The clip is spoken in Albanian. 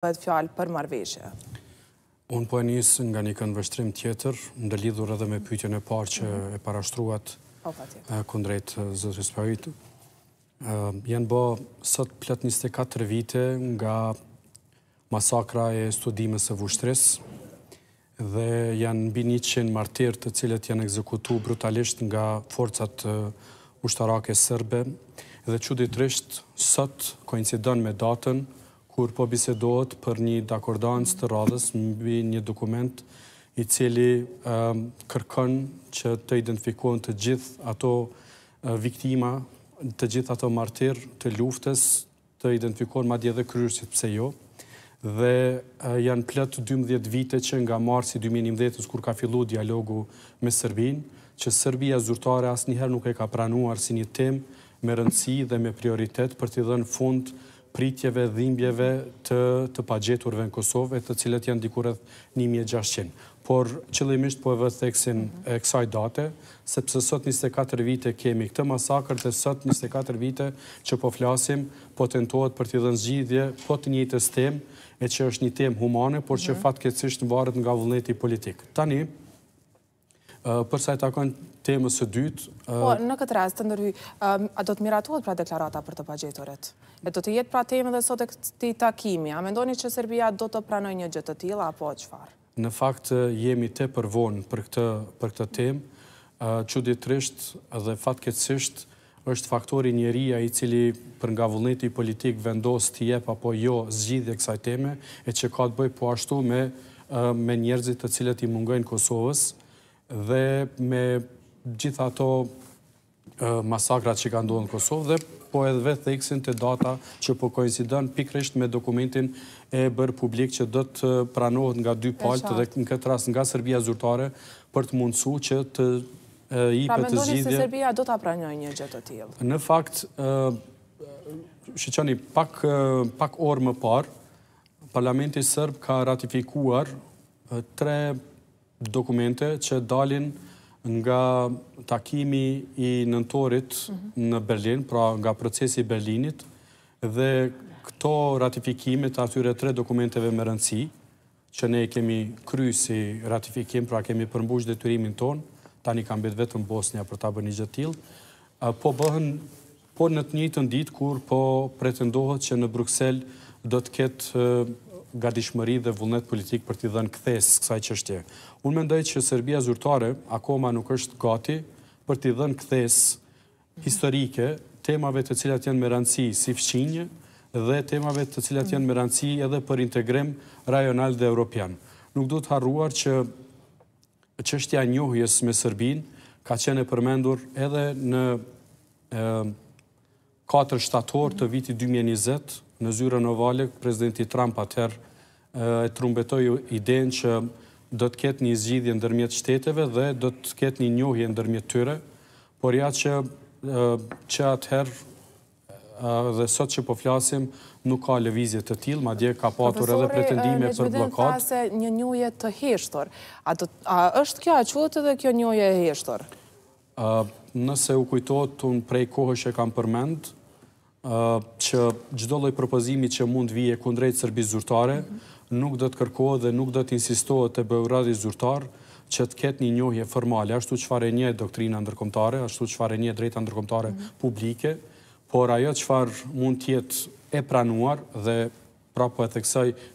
bëhet fjalë për marveshje? Unë po e njësë nga një kënë vështrim tjetër, ndëllidhur edhe me pytjën e parë që mhm. e parashtruat po, kundrejt zëtërisë pëjtë. Jenë bo sëtë plët njëste 4 vite nga masakra e studimës e vushtres dhe janë bi një qenë martirë të cilët janë ekzekutu brutalisht nga forcat ushtarake sërbe dhe që ditërisht sëtë koincidën me datën kur po bisedohet për një dakordancë të radhës mbi një dokument i cili ehm, kërkon që të identifikohen të gjithë ato viktima, të gjithë ato martir të luftës, të identifikohen ma dje dhe kryrësit pse jo. Dhe janë pletë 12 vite që nga marsi 2011-ës kur ka fillu dialogu me Sërbinë, që Sërbia zyrtare asë njëherë nuk e ka pranuar si një tem me rëndësi dhe me prioritet për të dhe në fundë pritjeve, dhimbjeve të, të pagjeturve në Kosovë, të cilët janë dikurët 1600. Por, qëllimisht po e vëtë teksin e kësaj date, sepse sot 24 vite kemi këtë masakër dhe sot 24 vite që po flasim, po tentohet për të dhe nëzgjidhje, po të një të stem, e që është një tem humane, por që mm fatke në varet nga vullneti politikë. Tani, përsa i takon temës së dytë... Po, në këtë rast, të ndërhy, a do të miratuat pra deklarata për të bagjetorit? E do të jetë pra temë dhe sot e këti takimi? A mendoni që Serbia do të pranoj një gjëtë të tila, apo o qëfar? Në fakt, jemi te përvonë për këtë temë, që ditërisht dhe fatkecisht është faktori njeria i cili për nga vullneti politik vendos të jep apo jo zgjidhe kësaj teme, e që ka të bëj po ashtu me njerëzit të cilët i mungojnë Kosovës, dhe me gjitha ato masakrat që ka ndonë në Kosovë dhe po edhe vetë dhe iksin të data që po koincidën pikrisht me dokumentin e bërë publik që do të pranohet nga dy paltë dhe në këtë ras nga Serbia Zyrtare për të mundësu që të i pra për të zhidhje. Pra me se Serbia do të apranjoj një gjëtë të tjilë? Në fakt, shqeqani, pak orë më parë, Parlamenti Sërb ka ratifikuar tre dokumente që dalin nga takimi i nëntorit në Berlin, pra nga procesi Berlinit, dhe këto ratifikimit atyre tre dokumenteve më rëndësi, që ne kemi kry si ratifikim, pra kemi përmbush dhe të rimin ton, tani kam bitë vetë në Bosnia për ta bërë një gjëtil, po bëhen po në të një të ndit, kur po pretendohet që në Bruxelles do të ketë nga dishmëri dhe vullnet politik për t'i dhe në këthes kësaj qështje. Unë mendoj që Serbia zyrtare akoma nuk është gati për t'i dhe në këthes historike temave të cilat janë me rëndësi si fëqinjë dhe temave të cilat janë me rëndësi edhe për integrim rajonal dhe europian. Nuk du të harruar që qështja njohjes me Serbin ka qene përmendur edhe në 4 shtator të viti 2020, në zyre në valik, prezidenti Trump atëherë e trumbetoj iden që do të ketë një zgjidhje në dërmjet shteteve dhe do të ketë një njohje në dërmjet tyre, por ja që që atëherë dhe sot që po flasim nuk ka levizje të tilë, ma dje ka patur edhe pretendime për blokat. Profesore, se një njohje të heshtor. A është kjo a dhe edhe kjo njohje e heshtor? Nëse u kujtojtë të prej kohë që kam përmendë, që gjdo loj propozimi që mund vije kundrejt sërbi zyrtare, nuk dhe të kërkohë dhe nuk dhe të insistohë të bëvradi zyrtar që të ketë një njohje formale, ashtu qëfar e një doktrina ndërkomtare, ashtu qëfar e një drejta ndërkomtare publike, por ajo qëfar mund tjetë e pranuar dhe prapo e theksaj